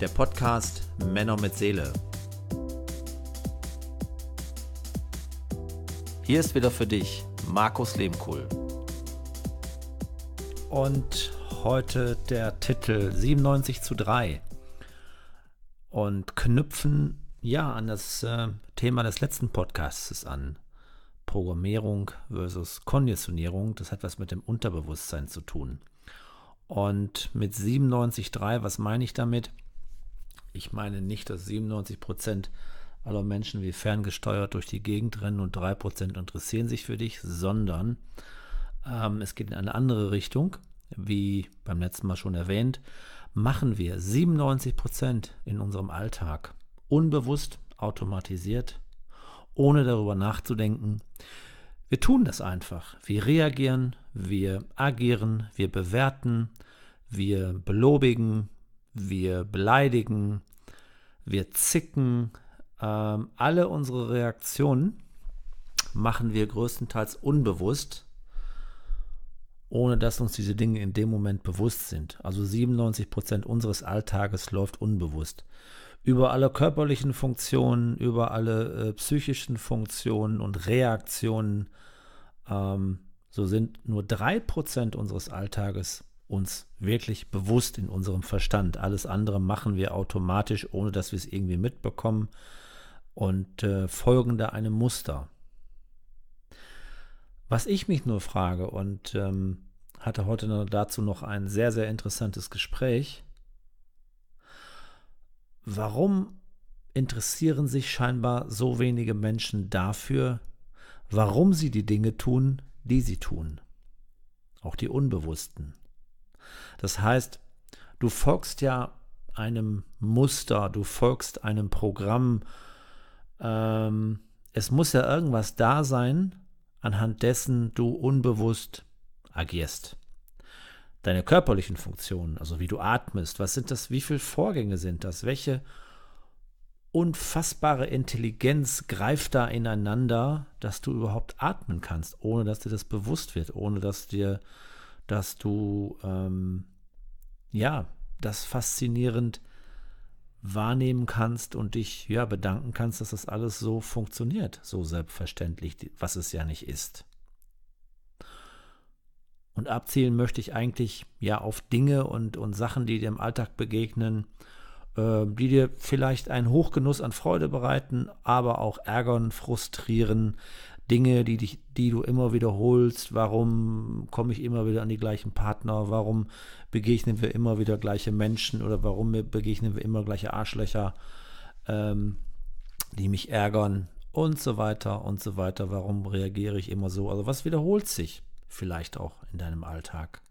der Podcast Männer mit Seele. Hier ist wieder für dich Markus Lehmkuhl. Und heute der Titel 97 zu 3 und knüpfen ja an das äh, Thema des letzten Podcasts an. Programmierung versus Konditionierung, das hat was mit dem Unterbewusstsein zu tun. Und mit 97.3, was meine ich damit? Ich meine nicht, dass 97 Prozent aller Menschen wie ferngesteuert durch die Gegend rennen und 3 Prozent interessieren sich für dich, sondern ähm, es geht in eine andere Richtung. Wie beim letzten Mal schon erwähnt, machen wir 97 Prozent in unserem Alltag unbewusst, automatisiert, ohne darüber nachzudenken. Wir tun das einfach. Wir reagieren, wir agieren, wir bewerten, wir belobigen, wir beleidigen, wir zicken. Ähm, alle unsere Reaktionen machen wir größtenteils unbewusst, ohne dass uns diese Dinge in dem Moment bewusst sind. Also 97% Prozent unseres Alltages läuft unbewusst. Über alle körperlichen Funktionen, über alle äh, psychischen Funktionen und Reaktionen. Ähm, so sind nur 3% unseres Alltages uns wirklich bewusst in unserem Verstand. Alles andere machen wir automatisch, ohne dass wir es irgendwie mitbekommen und äh, folgen da einem Muster. Was ich mich nur frage und ähm, hatte heute dazu noch ein sehr, sehr interessantes Gespräch, warum interessieren sich scheinbar so wenige Menschen dafür, warum sie die Dinge tun, die sie tun? Auch die Unbewussten. Das heißt, du folgst ja einem Muster, du folgst einem Programm. Ähm, es muss ja irgendwas da sein, anhand dessen du unbewusst agierst. Deine körperlichen Funktionen, also wie du atmest, was sind das, wie viele Vorgänge sind das, welche unfassbare Intelligenz greift da ineinander, dass du überhaupt atmen kannst, ohne dass dir das bewusst wird, ohne dass dir dass du ähm, ja das faszinierend wahrnehmen kannst und dich ja bedanken kannst, dass das alles so funktioniert, so selbstverständlich, was es ja nicht ist. Und abzielen möchte ich eigentlich ja auf Dinge und, und Sachen, die dir im Alltag begegnen, äh, die dir vielleicht einen Hochgenuss an Freude bereiten, aber auch ärgern, frustrieren, Dinge, die, dich, die du immer wiederholst? Warum komme ich immer wieder an die gleichen Partner? Warum begegnen wir immer wieder gleiche Menschen? Oder warum begegnen wir immer gleiche Arschlöcher, ähm, die mich ärgern? Und so weiter und so weiter. Warum reagiere ich immer so? Also was wiederholt sich vielleicht auch in deinem Alltag?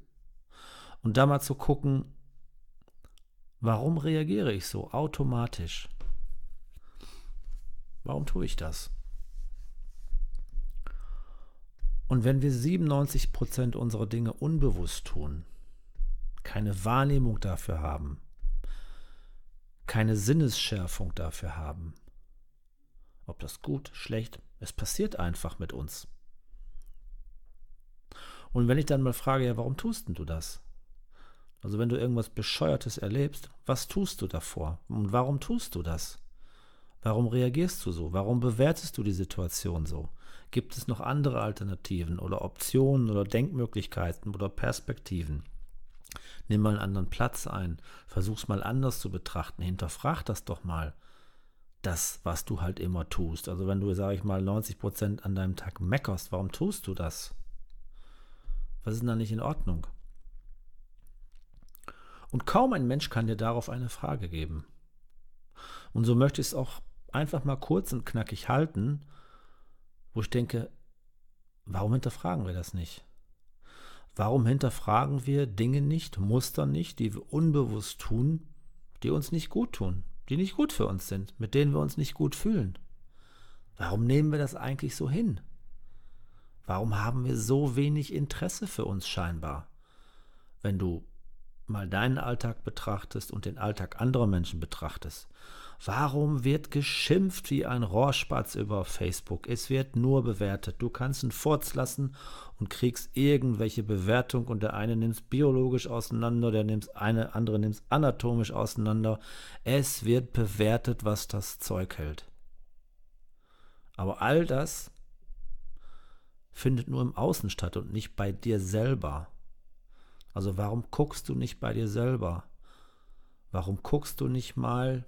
Und da mal zu gucken, warum reagiere ich so automatisch? Warum tue ich das? Und wenn wir 97% Prozent unserer Dinge unbewusst tun, keine Wahrnehmung dafür haben, keine Sinnesschärfung dafür haben, ob das gut, schlecht, es passiert einfach mit uns. Und wenn ich dann mal frage, ja, warum tust denn du das? Also wenn du irgendwas Bescheuertes erlebst, was tust du davor? Und warum tust du das? Warum reagierst du so? Warum bewertest du die Situation so? Gibt es noch andere Alternativen oder Optionen oder Denkmöglichkeiten oder Perspektiven? Nimm mal einen anderen Platz ein, versuch's mal anders zu betrachten, hinterfrag das doch mal das, was du halt immer tust. Also wenn du, sage ich mal, 90% Prozent an deinem Tag meckerst, warum tust du das? Was ist denn da nicht in Ordnung? Und kaum ein Mensch kann dir darauf eine Frage geben. Und so möchte ich es auch einfach mal kurz und knackig halten, wo ich denke, warum hinterfragen wir das nicht? Warum hinterfragen wir Dinge nicht, Muster nicht, die wir unbewusst tun, die uns nicht gut tun, die nicht gut für uns sind, mit denen wir uns nicht gut fühlen? Warum nehmen wir das eigentlich so hin? Warum haben wir so wenig Interesse für uns scheinbar? Wenn du mal deinen Alltag betrachtest und den Alltag anderer Menschen betrachtest, Warum wird geschimpft wie ein Rohrspatz über Facebook? Es wird nur bewertet. Du kannst einen Furz lassen und kriegst irgendwelche Bewertung und der eine nimmt biologisch auseinander, der nimmt eine andere nimmt anatomisch auseinander. Es wird bewertet, was das Zeug hält. Aber all das findet nur im Außen statt und nicht bei dir selber. Also warum guckst du nicht bei dir selber? Warum guckst du nicht mal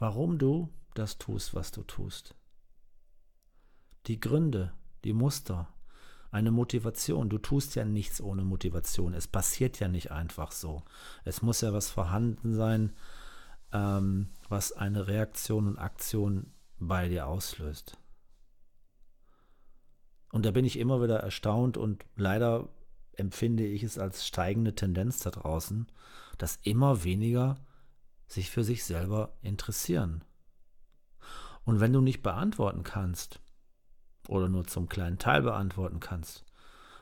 warum du das tust, was du tust. Die Gründe, die Muster, eine Motivation. Du tust ja nichts ohne Motivation. Es passiert ja nicht einfach so. Es muss ja was vorhanden sein, ähm, was eine Reaktion und Aktion bei dir auslöst. Und da bin ich immer wieder erstaunt und leider empfinde ich es als steigende Tendenz da draußen, dass immer weniger sich für sich selber interessieren. Und wenn du nicht beantworten kannst oder nur zum kleinen Teil beantworten kannst,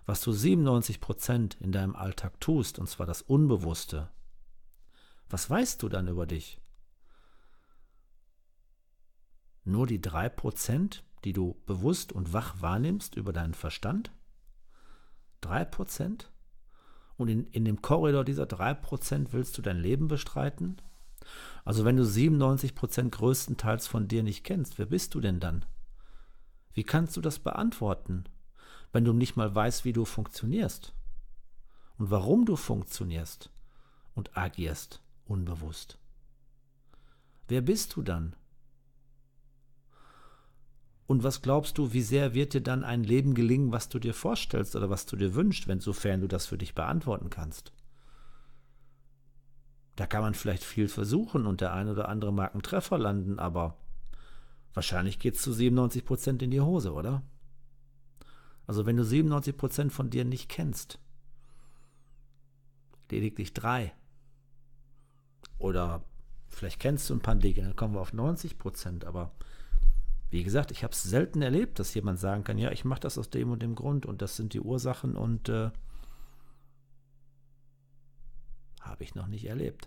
was du 97% Prozent in deinem Alltag tust, und zwar das Unbewusste, was weißt du dann über dich? Nur die 3%, die du bewusst und wach wahrnimmst über deinen Verstand? 3%? Und in, in dem Korridor dieser 3% willst du dein Leben bestreiten? Also wenn du 97 Prozent größtenteils von dir nicht kennst, wer bist du denn dann? Wie kannst du das beantworten, wenn du nicht mal weißt, wie du funktionierst und warum du funktionierst und agierst unbewusst? Wer bist du dann? Und was glaubst du, wie sehr wird dir dann ein Leben gelingen, was du dir vorstellst oder was du dir wünschst, wenn sofern du das für dich beantworten kannst? Da kann man vielleicht viel versuchen und der ein oder andere mag einen Treffer landen, aber wahrscheinlich geht es zu 97% Prozent in die Hose, oder? Also wenn du 97% Prozent von dir nicht kennst, lediglich drei. Oder vielleicht kennst du ein paar Dinge, dann kommen wir auf 90 Prozent. Aber wie gesagt, ich habe es selten erlebt, dass jemand sagen kann, ja, ich mache das aus dem und dem Grund und das sind die Ursachen und äh, habe ich noch nicht erlebt.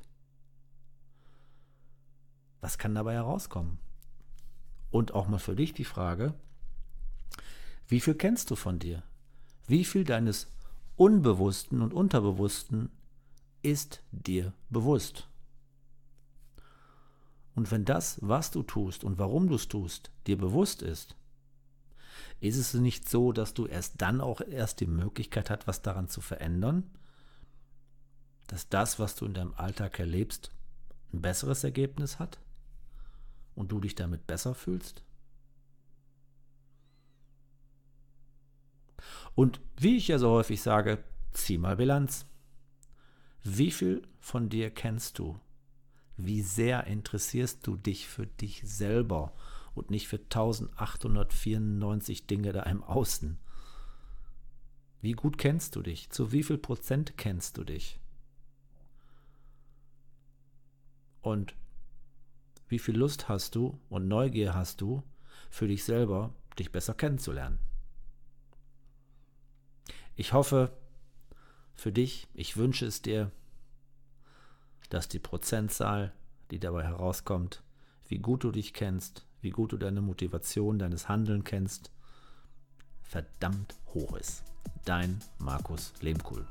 Was kann dabei herauskommen? Und auch mal für dich die Frage, wie viel kennst du von dir? Wie viel deines Unbewussten und Unterbewussten ist dir bewusst? Und wenn das, was du tust und warum du es tust, dir bewusst ist, ist es nicht so, dass du erst dann auch erst die Möglichkeit hast, was daran zu verändern? dass das, was du in deinem Alltag erlebst, ein besseres Ergebnis hat und du dich damit besser fühlst? Und wie ich ja so häufig sage, zieh mal Bilanz. Wie viel von dir kennst du? Wie sehr interessierst du dich für dich selber und nicht für 1894 Dinge da im Außen? Wie gut kennst du dich? Zu wie viel Prozent kennst du dich? Und wie viel Lust hast du und Neugier hast du für dich selber, dich besser kennenzulernen? Ich hoffe für dich, ich wünsche es dir, dass die Prozentzahl, die dabei herauskommt, wie gut du dich kennst, wie gut du deine Motivation, deines Handeln kennst, verdammt hoch ist. Dein Markus Lehmkuhl.